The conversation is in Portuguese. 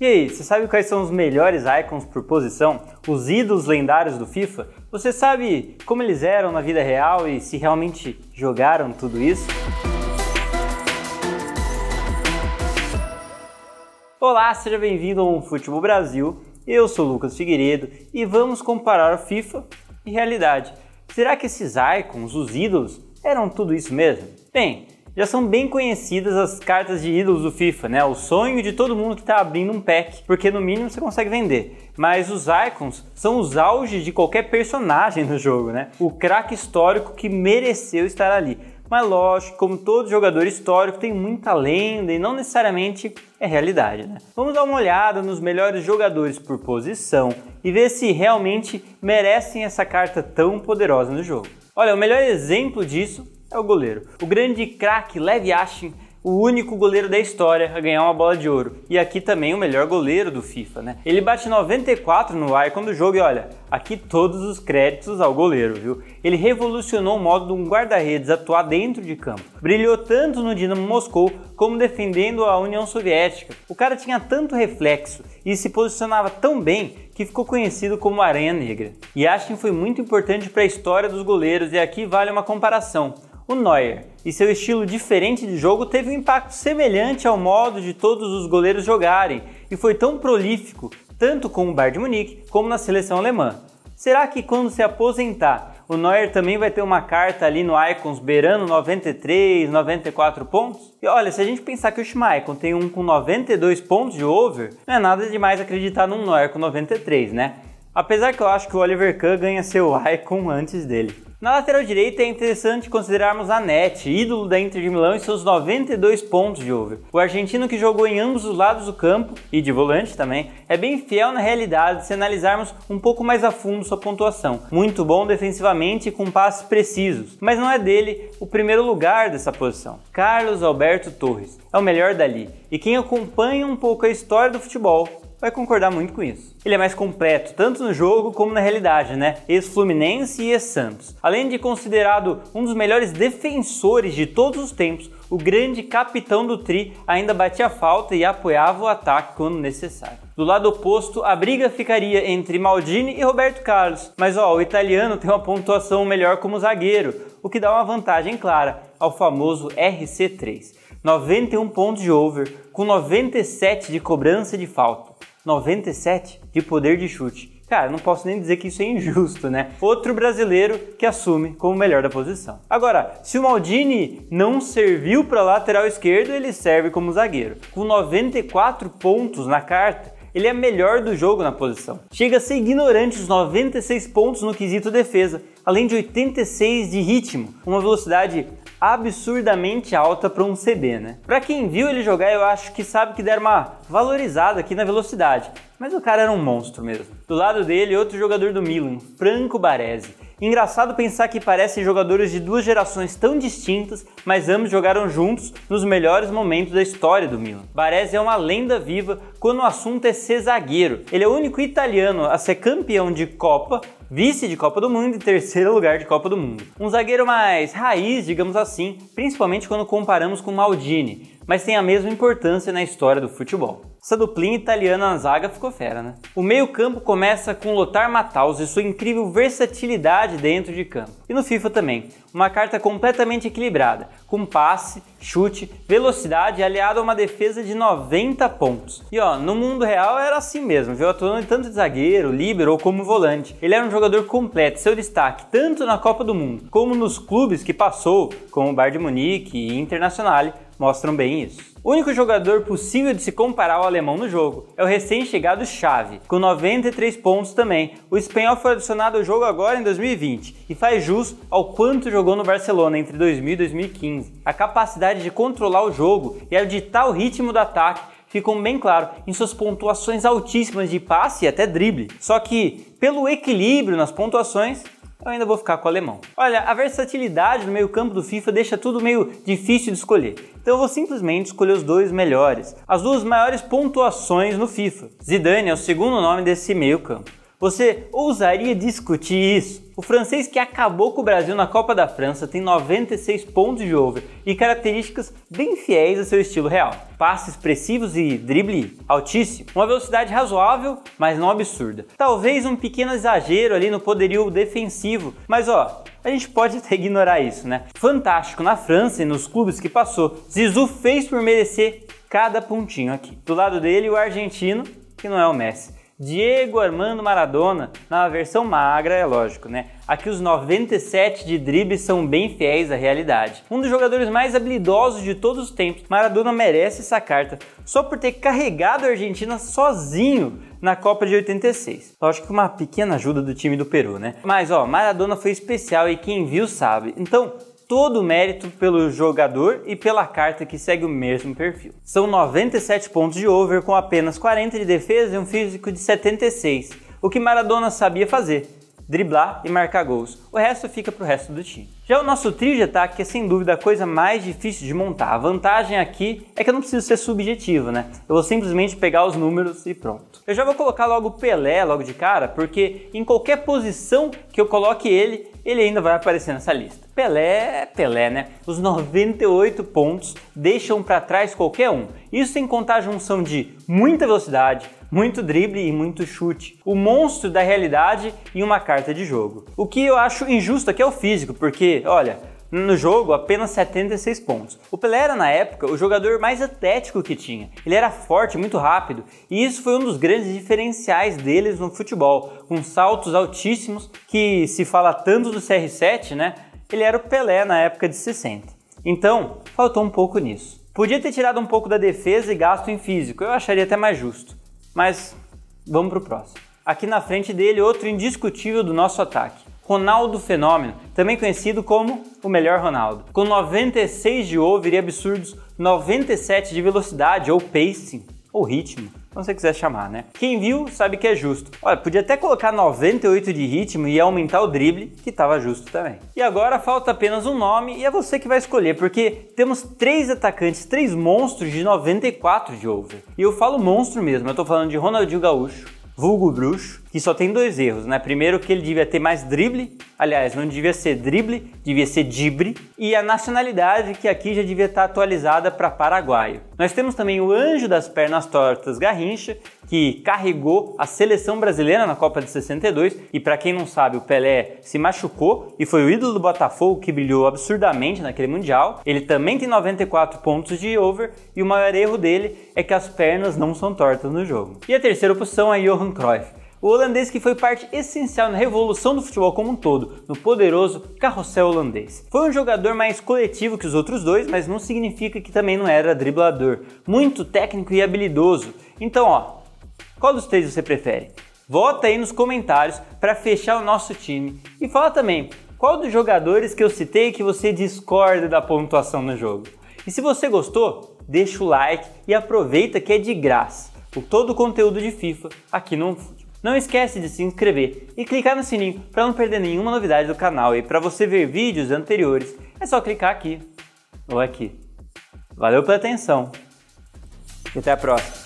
E aí, você sabe quais são os melhores icons por posição? Os ídolos lendários do FIFA? Você sabe como eles eram na vida real e se realmente jogaram tudo isso? Olá, seja bem-vindo ao Futebol Brasil. Eu sou Lucas Figueiredo e vamos comparar o FIFA e realidade. Será que esses icons, os ídolos, eram tudo isso mesmo? Bem, já são bem conhecidas as cartas de ídolos do FIFA, né? O sonho de todo mundo que está abrindo um pack, porque no mínimo você consegue vender. Mas os icons são os auges de qualquer personagem no jogo, né? O craque histórico que mereceu estar ali. Mas lógico, como todo jogador histórico, tem muita lenda e não necessariamente é realidade, né? Vamos dar uma olhada nos melhores jogadores por posição e ver se realmente merecem essa carta tão poderosa no jogo. Olha, o melhor exemplo disso é o goleiro. O grande craque Lev Yashin o único goleiro da história a ganhar uma bola de ouro. E aqui também o melhor goleiro do FIFA, né? Ele bate 94 no Icon do jogo e olha, aqui todos os créditos ao goleiro, viu? Ele revolucionou o modo de um guarda-redes atuar dentro de campo. Brilhou tanto no Dinamo Moscou como defendendo a União Soviética. O cara tinha tanto reflexo e se posicionava tão bem que ficou conhecido como Aranha Negra. E Yashin foi muito importante para a história dos goleiros e aqui vale uma comparação. O Neuer e seu estilo diferente de jogo teve um impacto semelhante ao modo de todos os goleiros jogarem e foi tão prolífico tanto com o Bayern de Munique como na seleção alemã. Será que quando se aposentar, o Neuer também vai ter uma carta ali no Icons beirando 93, 94 pontos? E olha, se a gente pensar que o Schmeichel tem um com 92 pontos de over, não é nada demais acreditar num Neuer com 93, né? Apesar que eu acho que o Oliver Kahn ganha seu Icon antes dele. Na lateral direita é interessante considerarmos a Net, ídolo da Inter de Milão e seus 92 pontos de over. O argentino que jogou em ambos os lados do campo e de volante também é bem fiel na realidade se analisarmos um pouco mais a fundo sua pontuação. Muito bom defensivamente e com passes precisos, mas não é dele o primeiro lugar dessa posição. Carlos Alberto Torres é o melhor dali e quem acompanha um pouco a história do futebol vai concordar muito com isso. Ele é mais completo, tanto no jogo como na realidade, né? Ex-Fluminense e ex-Santos. Além de considerado um dos melhores defensores de todos os tempos, o grande capitão do Tri ainda batia falta e apoiava o ataque quando necessário. Do lado oposto, a briga ficaria entre Maldini e Roberto Carlos, mas ó, o italiano tem uma pontuação melhor como zagueiro, o que dá uma vantagem clara ao famoso RC3. 91 pontos de over, com 97 de cobrança de falta. 97 de poder de chute. Cara, não posso nem dizer que isso é injusto, né? Outro brasileiro que assume como melhor da posição. Agora, se o Maldini não serviu para lateral esquerdo, ele serve como zagueiro. Com 94 pontos na carta, ele é melhor do jogo na posição. Chega a ser ignorante os 96 pontos no quesito defesa, além de 86 de ritmo, uma velocidade absurdamente alta para um CB, né? Para quem viu ele jogar, eu acho que sabe que deram uma valorizada aqui na velocidade, mas o cara era um monstro mesmo. Do lado dele, outro jogador do Milan, Franco Baresi. Engraçado pensar que parecem jogadores de duas gerações tão distintas, mas ambos jogaram juntos nos melhores momentos da história do Milan. Baresi é uma lenda viva quando o assunto é ser zagueiro. Ele é o único italiano a ser campeão de Copa, vice de Copa do Mundo e terceiro lugar de Copa do Mundo. Um zagueiro mais raiz, digamos assim, principalmente quando comparamos com Maldini, mas tem a mesma importância na história do futebol. Essa duplinha italiana na zaga ficou fera, né? O meio-campo começa com Lothar Matthaus e sua incrível versatilidade dentro de campo. E no FIFA também, uma carta completamente equilibrada, com passe, chute, velocidade aliado a uma defesa de 90 pontos. E ó, no mundo real era assim mesmo, viu? Atuando tanto de zagueiro, líbero ou como volante. Ele era um jogador completo, seu destaque tanto na Copa do Mundo como nos clubes que passou, como o Bayern de Munique e Internacional mostram bem isso. O único jogador possível de se comparar ao alemão no jogo é o recém-chegado Xavi, com 93 pontos também. O espanhol foi adicionado ao jogo agora em 2020 e faz jus ao quanto jogou no Barcelona entre 2000 e 2015. A capacidade de controlar o jogo e editar o ritmo do ataque ficam bem claro em suas pontuações altíssimas de passe e até drible. Só que, pelo equilíbrio nas pontuações, eu ainda vou ficar com o alemão. Olha, a versatilidade no meio campo do FIFA deixa tudo meio difícil de escolher, então eu vou simplesmente escolher os dois melhores, as duas maiores pontuações no FIFA. Zidane é o segundo nome desse meio campo. Você ousaria discutir isso? O francês que acabou com o Brasil na Copa da França tem 96 pontos de over e características bem fiéis ao seu estilo real. Passes expressivos e drible altíssimo. Uma velocidade razoável, mas não absurda. Talvez um pequeno exagero ali no poderio defensivo, mas ó, a gente pode até ignorar isso, né? Fantástico na França e nos clubes que passou, Zizou fez por merecer cada pontinho aqui. Do lado dele, o argentino, que não é o Messi. Diego Armando Maradona, na versão magra, é lógico, né? Aqui os 97 de drible são bem fiéis à realidade. Um dos jogadores mais habilidosos de todos os tempos, Maradona merece essa carta só por ter carregado a Argentina sozinho na Copa de 86. Lógico que uma pequena ajuda do time do Peru, né? Mas ó, Maradona foi especial e quem viu sabe. Então, todo o mérito pelo jogador e pela carta que segue o mesmo perfil. São 97 pontos de over com apenas 40 de defesa e um físico de 76, o que Maradona sabia fazer driblar e marcar gols. O resto fica para o resto do time. Já o nosso trio de ataque é sem dúvida a coisa mais difícil de montar. A vantagem aqui é que eu não preciso ser subjetivo, né? Eu vou simplesmente pegar os números e pronto. Eu já vou colocar logo o Pelé logo de cara, porque em qualquer posição que eu coloque ele, ele ainda vai aparecer nessa lista. Pelé é Pelé, né? Os 98 pontos deixam para trás qualquer um. Isso sem contar a junção de muita velocidade, muito drible e muito chute. O monstro da realidade e uma carta de jogo. O que eu acho injusto aqui é o físico, porque, olha, no jogo apenas 76 pontos. O Pelé era na época o jogador mais atlético que tinha. Ele era forte, muito rápido, e isso foi um dos grandes diferenciais deles no futebol, com saltos altíssimos que se fala tanto do CR7, né? Ele era o Pelé na época de 60. Então, faltou um pouco nisso. Podia ter tirado um pouco da defesa e gasto em físico, eu acharia até mais justo. Mas vamos para o próximo. Aqui na frente dele, outro indiscutível do nosso ataque. Ronaldo Fenômeno, também conhecido como o melhor Ronaldo. Com 96 de over e absurdos 97 de velocidade ou pacing ou ritmo como você quiser chamar, né? Quem viu sabe que é justo. Olha, podia até colocar 98 de ritmo e aumentar o drible, que estava justo também. E agora falta apenas um nome e é você que vai escolher, porque temos três atacantes, três monstros de 94 de over. E eu falo monstro mesmo, eu tô falando de Ronaldinho Gaúcho, vulgo bruxo, que só tem dois erros, né? Primeiro que ele devia ter mais drible aliás, não devia ser drible, devia ser dibre, e a nacionalidade que aqui já devia estar atualizada para paraguaio. Nós temos também o anjo das pernas tortas Garrincha, que carregou a seleção brasileira na Copa de 62, e para quem não sabe, o Pelé se machucou e foi o ídolo do Botafogo que brilhou absurdamente naquele mundial. Ele também tem 94 pontos de over e o maior erro dele é que as pernas não são tortas no jogo. E a terceira opção é Johan Cruyff o holandês que foi parte essencial na revolução do futebol como um todo, no poderoso carrossel holandês. Foi um jogador mais coletivo que os outros dois, mas não significa que também não era driblador. Muito técnico e habilidoso. Então, ó, qual dos três você prefere? Vota aí nos comentários para fechar o nosso time e fala também qual dos jogadores que eu citei que você discorda da pontuação no jogo. E se você gostou, deixa o like e aproveita que é de graça. O todo o conteúdo de FIFA aqui no não esquece de se inscrever e clicar no sininho para não perder nenhuma novidade do canal e para você ver vídeos anteriores é só clicar aqui ou aqui. Valeu pela atenção e até a próxima!